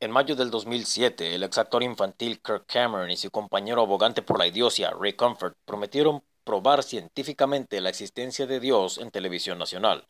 En mayo del 2007, el exactor infantil Kirk Cameron y su compañero abogante por la idiosia Ray Comfort, prometieron probar científicamente la existencia de Dios en televisión nacional.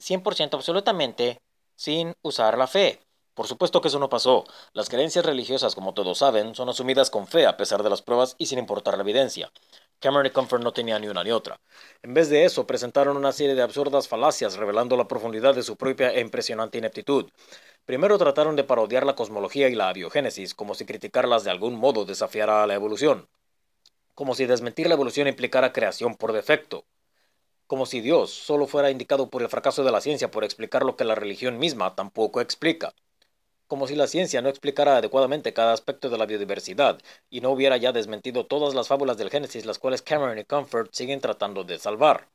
100% absolutamente, sin usar la fe. Por supuesto que eso no pasó. Las creencias religiosas, como todos saben, son asumidas con fe a pesar de las pruebas y sin importar la evidencia. Cameron y Comfort no tenían ni una ni otra. En vez de eso, presentaron una serie de absurdas falacias revelando la profundidad de su propia e impresionante ineptitud. Primero trataron de parodiar la cosmología y la biogénesis, como si criticarlas de algún modo desafiara a la evolución. Como si desmentir la evolución implicara creación por defecto. Como si Dios solo fuera indicado por el fracaso de la ciencia por explicar lo que la religión misma tampoco explica como si la ciencia no explicara adecuadamente cada aspecto de la biodiversidad y no hubiera ya desmentido todas las fábulas del Génesis las cuales Cameron y Comfort siguen tratando de salvar.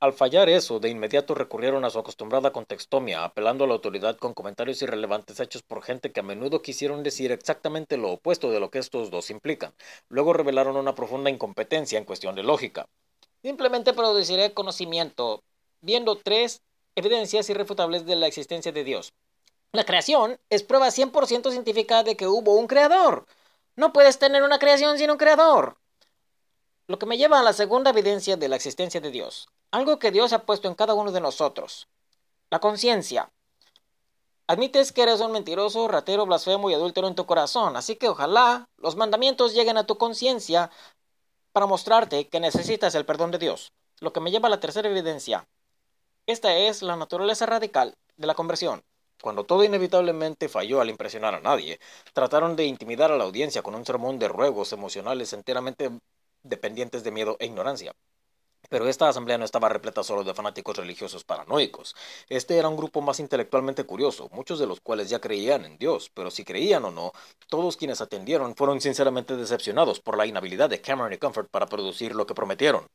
Al fallar eso, de inmediato recurrieron a su acostumbrada contextomia, apelando a la autoridad con comentarios irrelevantes hechos por gente que a menudo quisieron decir exactamente lo opuesto de lo que estos dos implican. Luego revelaron una profunda incompetencia en cuestión de lógica. Simplemente produciré conocimiento, viendo tres evidencias irrefutables de la existencia de Dios. La creación es prueba 100% científica de que hubo un creador. No puedes tener una creación sin un creador. Lo que me lleva a la segunda evidencia de la existencia de Dios, algo que Dios ha puesto en cada uno de nosotros, la conciencia. Admites que eres un mentiroso, ratero, blasfemo y adúltero en tu corazón, así que ojalá los mandamientos lleguen a tu conciencia para mostrarte que necesitas el perdón de Dios. Lo que me lleva a la tercera evidencia. Esta es la naturaleza radical de la conversión. Cuando todo inevitablemente falló al impresionar a nadie, trataron de intimidar a la audiencia con un sermón de ruegos emocionales enteramente dependientes de miedo e ignorancia. Pero esta asamblea no estaba repleta solo de fanáticos religiosos paranoicos. Este era un grupo más intelectualmente curioso, muchos de los cuales ya creían en Dios, pero si creían o no, todos quienes atendieron fueron sinceramente decepcionados por la inhabilidad de Cameron y Comfort para producir lo que prometieron.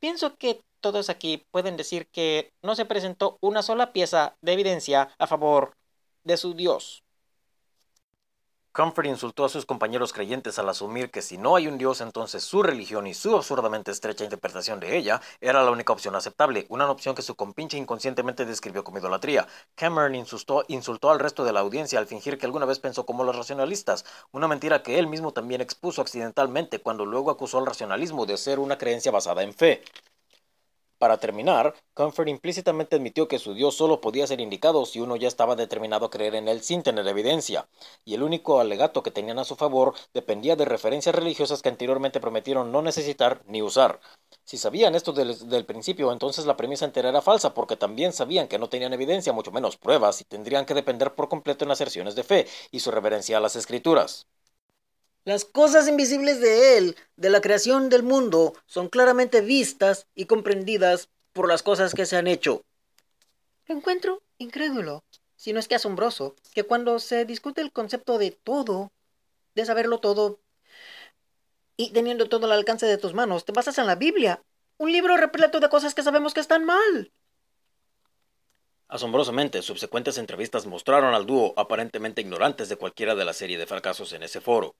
Pienso que todos aquí pueden decir que no se presentó una sola pieza de evidencia a favor de su Dios. Comfort insultó a sus compañeros creyentes al asumir que si no hay un Dios, entonces su religión y su absurdamente estrecha interpretación de ella era la única opción aceptable, una opción que su compinche inconscientemente describió como idolatría. Cameron insultó, insultó al resto de la audiencia al fingir que alguna vez pensó como los racionalistas, una mentira que él mismo también expuso accidentalmente cuando luego acusó al racionalismo de ser una creencia basada en fe. Para terminar, Comfort implícitamente admitió que su Dios solo podía ser indicado si uno ya estaba determinado a creer en él sin tener evidencia, y el único alegato que tenían a su favor dependía de referencias religiosas que anteriormente prometieron no necesitar ni usar. Si sabían esto desde el principio, entonces la premisa entera era falsa, porque también sabían que no tenían evidencia, mucho menos pruebas, y tendrían que depender por completo en las de fe y su reverencia a las escrituras. Las cosas invisibles de Él, de la creación del mundo, son claramente vistas y comprendidas por las cosas que se han hecho. Encuentro incrédulo, si no es que asombroso, que cuando se discute el concepto de todo, de saberlo todo, y teniendo todo al alcance de tus manos, te basas en la Biblia, un libro repleto de cosas que sabemos que están mal. Asombrosamente, subsecuentes entrevistas mostraron al dúo aparentemente ignorantes de cualquiera de la serie de fracasos en ese foro.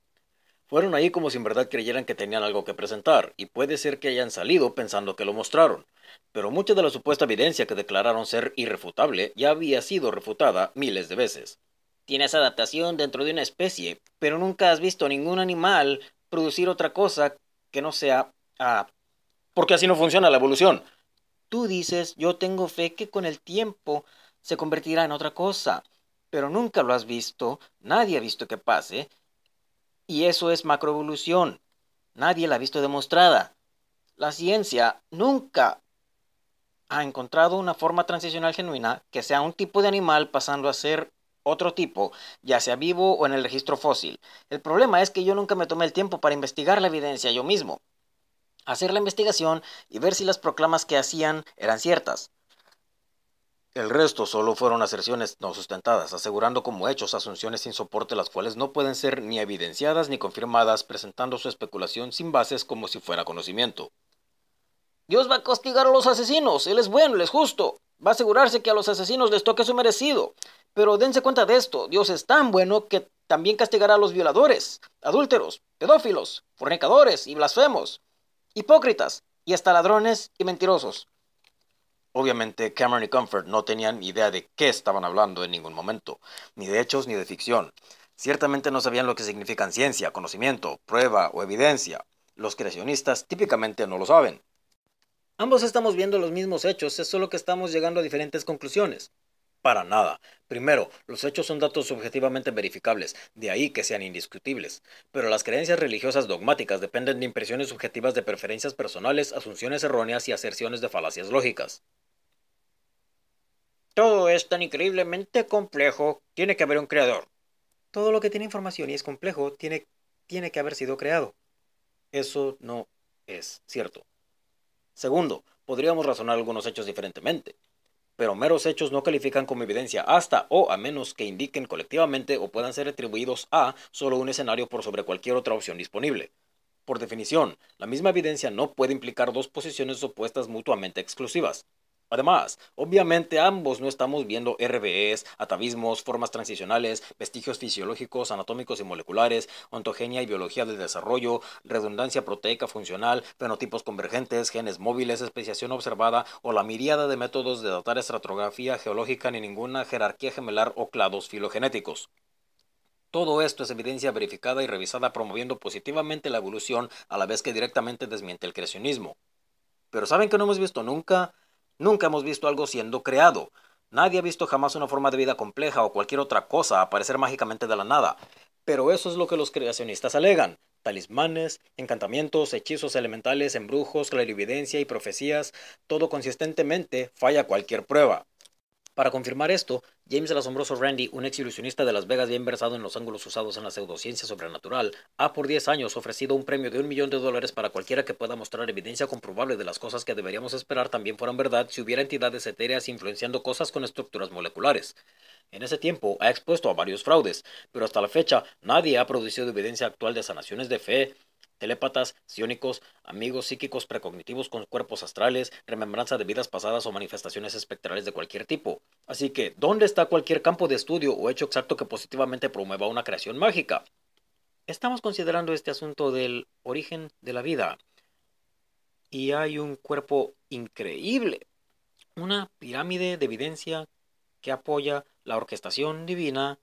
Fueron ahí como si en verdad creyeran que tenían algo que presentar, y puede ser que hayan salido pensando que lo mostraron, pero mucha de la supuesta evidencia que declararon ser irrefutable ya había sido refutada miles de veces. Tienes adaptación dentro de una especie, pero nunca has visto ningún animal producir otra cosa que no sea... Ah, porque así no funciona la evolución. Tú dices, yo tengo fe que con el tiempo se convertirá en otra cosa, pero nunca lo has visto, nadie ha visto que pase, y eso es macroevolución. Nadie la ha visto demostrada. La ciencia nunca ha encontrado una forma transicional genuina que sea un tipo de animal pasando a ser otro tipo, ya sea vivo o en el registro fósil. El problema es que yo nunca me tomé el tiempo para investigar la evidencia yo mismo, hacer la investigación y ver si las proclamas que hacían eran ciertas. El resto solo fueron aserciones no sustentadas, asegurando como hechos asunciones sin soporte las cuales no pueden ser ni evidenciadas ni confirmadas, presentando su especulación sin bases como si fuera conocimiento. Dios va a castigar a los asesinos, Él es bueno, Él es justo, va a asegurarse que a los asesinos les toque su merecido. Pero dense cuenta de esto, Dios es tan bueno que también castigará a los violadores, adúlteros, pedófilos, fornicadores y blasfemos, hipócritas y hasta ladrones y mentirosos. Obviamente Cameron y Comfort no tenían idea de qué estaban hablando en ningún momento, ni de hechos ni de ficción. Ciertamente no sabían lo que significan ciencia, conocimiento, prueba o evidencia. Los creacionistas típicamente no lo saben. Ambos estamos viendo los mismos hechos, es solo que estamos llegando a diferentes conclusiones. Para nada. Primero, los hechos son datos subjetivamente verificables, de ahí que sean indiscutibles. Pero las creencias religiosas dogmáticas dependen de impresiones subjetivas de preferencias personales, asunciones erróneas y aserciones de falacias lógicas. Todo es tan increíblemente complejo, tiene que haber un creador. Todo lo que tiene información y es complejo tiene, tiene que haber sido creado. Eso no es cierto. Segundo, podríamos razonar algunos hechos diferentemente pero meros hechos no califican como evidencia hasta o a menos que indiquen colectivamente o puedan ser atribuidos a solo un escenario por sobre cualquier otra opción disponible. Por definición, la misma evidencia no puede implicar dos posiciones opuestas mutuamente exclusivas. Además, obviamente ambos no estamos viendo RBEs, atavismos, formas transicionales, vestigios fisiológicos, anatómicos y moleculares, ontogenia y biología del desarrollo, redundancia proteica funcional, fenotipos convergentes, genes móviles, especiación observada o la miriada de métodos de datar estratografía geológica ni ninguna jerarquía gemelar o clados filogenéticos. Todo esto es evidencia verificada y revisada promoviendo positivamente la evolución a la vez que directamente desmiente el creacionismo. Pero ¿saben que no hemos visto nunca? Nunca hemos visto algo siendo creado. Nadie ha visto jamás una forma de vida compleja o cualquier otra cosa aparecer mágicamente de la nada. Pero eso es lo que los creacionistas alegan. Talismanes, encantamientos, hechizos elementales, embrujos, clarividencia y profecías, todo consistentemente falla cualquier prueba. Para confirmar esto, James el asombroso Randy, un ex ilusionista de Las Vegas bien versado en los ángulos usados en la pseudociencia sobrenatural, ha por 10 años ofrecido un premio de un millón de dólares para cualquiera que pueda mostrar evidencia comprobable de las cosas que deberíamos esperar también fueran verdad si hubiera entidades etéreas influenciando cosas con estructuras moleculares. En ese tiempo ha expuesto a varios fraudes, pero hasta la fecha nadie ha producido evidencia actual de sanaciones de fe, telépatas, psiónicos, amigos psíquicos precognitivos con cuerpos astrales, remembranza de vidas pasadas o manifestaciones espectrales de cualquier tipo. Así que, ¿dónde está cualquier campo de estudio o hecho exacto que positivamente promueva una creación mágica? Estamos considerando este asunto del origen de la vida. Y hay un cuerpo increíble, una pirámide de evidencia que apoya la orquestación divina,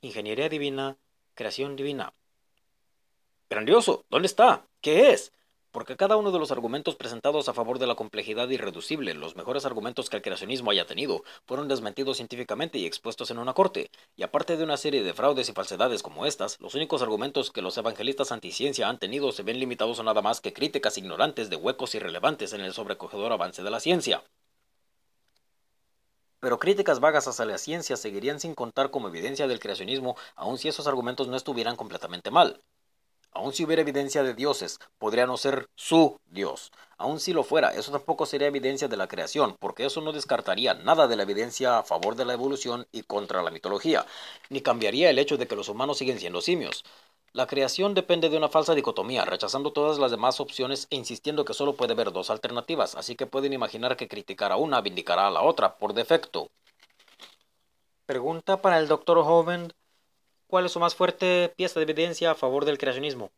ingeniería divina, creación divina. Grandioso, ¿dónde está? ¿Qué es? Porque cada uno de los argumentos presentados a favor de la complejidad irreducible, los mejores argumentos que el creacionismo haya tenido, fueron desmentidos científicamente y expuestos en una corte, y aparte de una serie de fraudes y falsedades como estas, los únicos argumentos que los evangelistas anticiencia han tenido se ven limitados a nada más que críticas ignorantes de huecos irrelevantes en el sobrecogedor avance de la ciencia. Pero críticas vagas hacia la ciencia seguirían sin contar como evidencia del creacionismo, aun si esos argumentos no estuvieran completamente mal. Aun si hubiera evidencia de dioses, podría no ser su Dios. Aun si lo fuera, eso tampoco sería evidencia de la creación, porque eso no descartaría nada de la evidencia a favor de la evolución y contra la mitología, ni cambiaría el hecho de que los humanos siguen siendo simios. La creación depende de una falsa dicotomía, rechazando todas las demás opciones e insistiendo que solo puede haber dos alternativas, así que pueden imaginar que criticar a una vindicará a la otra por defecto. Pregunta para el doctor Joven ¿Cuál es su más fuerte pieza de evidencia a favor del creacionismo?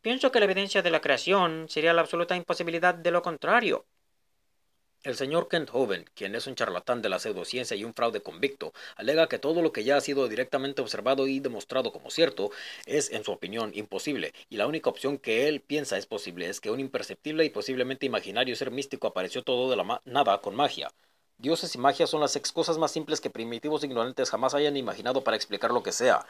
Pienso que la evidencia de la creación sería la absoluta imposibilidad de lo contrario. El señor Kent Hoven, quien es un charlatán de la pseudociencia y un fraude convicto, alega que todo lo que ya ha sido directamente observado y demostrado como cierto es, en su opinión, imposible, y la única opción que él piensa es posible es que un imperceptible y posiblemente imaginario ser místico apareció todo de la nada con magia. Dioses y magia son las ex cosas más simples que primitivos ignorantes jamás hayan imaginado para explicar lo que sea.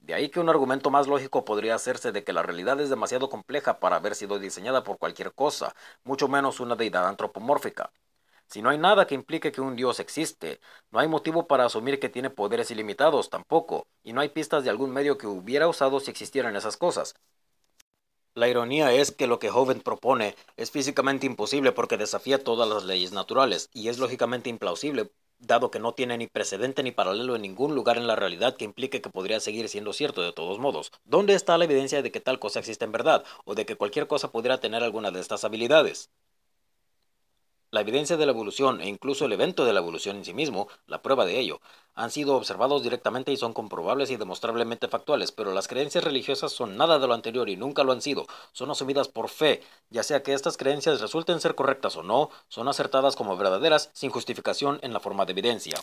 De ahí que un argumento más lógico podría hacerse de que la realidad es demasiado compleja para haber sido diseñada por cualquier cosa, mucho menos una deidad antropomórfica. Si no hay nada que implique que un dios existe, no hay motivo para asumir que tiene poderes ilimitados tampoco, y no hay pistas de algún medio que hubiera usado si existieran esas cosas. La ironía es que lo que Joven propone es físicamente imposible porque desafía todas las leyes naturales y es lógicamente implausible dado que no tiene ni precedente ni paralelo en ningún lugar en la realidad que implique que podría seguir siendo cierto de todos modos. ¿Dónde está la evidencia de que tal cosa existe en verdad, o de que cualquier cosa pudiera tener alguna de estas habilidades? La evidencia de la evolución e incluso el evento de la evolución en sí mismo, la prueba de ello, han sido observados directamente y son comprobables y demostrablemente factuales, pero las creencias religiosas son nada de lo anterior y nunca lo han sido, son asumidas por fe, ya sea que estas creencias resulten ser correctas o no, son acertadas como verdaderas sin justificación en la forma de evidencia.